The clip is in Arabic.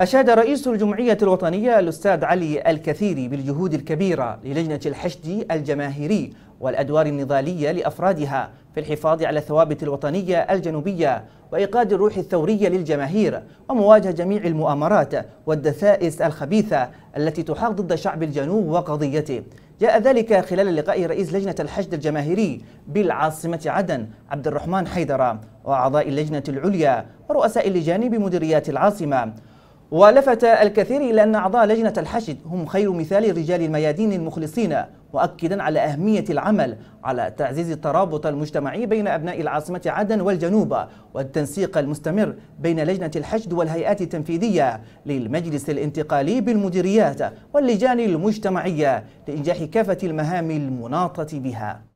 أشاد رئيس الجمعية الوطنية الأستاذ علي الكثيري بالجهود الكبيرة للجنة الحشد الجماهيري والأدوار النضالية لأفرادها في الحفاظ على الثوابت الوطنية الجنوبية وإيقاد الروح الثورية للجماهير ومواجهة جميع المؤامرات والدسائس الخبيثة التي تحاق ضد شعب الجنوب وقضيته جاء ذلك خلال لقاء رئيس لجنة الحشد الجماهيري بالعاصمة عدن عبد الرحمن حيدر وأعضاء اللجنة العليا ورؤساء اللجان بمديريات العاصمة ولفت الكثير إلى أن أعضاء لجنة الحشد هم خير مثال رجال الميادين المخلصين مؤكدا على أهمية العمل على تعزيز الترابط المجتمعي بين أبناء العاصمة عدن والجنوب والتنسيق المستمر بين لجنة الحشد والهيئات التنفيذية للمجلس الانتقالي بالمديريات واللجان المجتمعية لإنجاح كافة المهام المناطة بها